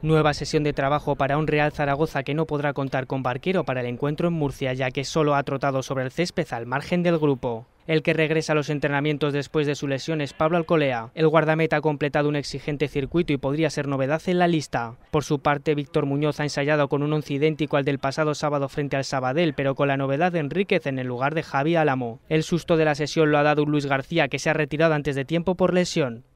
Nueva sesión de trabajo para un Real Zaragoza que no podrá contar con Barquero para el encuentro en Murcia, ya que solo ha trotado sobre el césped al margen del grupo. El que regresa a los entrenamientos después de su lesión es Pablo Alcolea. El guardameta ha completado un exigente circuito y podría ser novedad en la lista. Por su parte, Víctor Muñoz ha ensayado con un once idéntico al del pasado sábado frente al Sabadell, pero con la novedad de Enríquez en el lugar de Javi Álamo. El susto de la sesión lo ha dado Luis García, que se ha retirado antes de tiempo por lesión.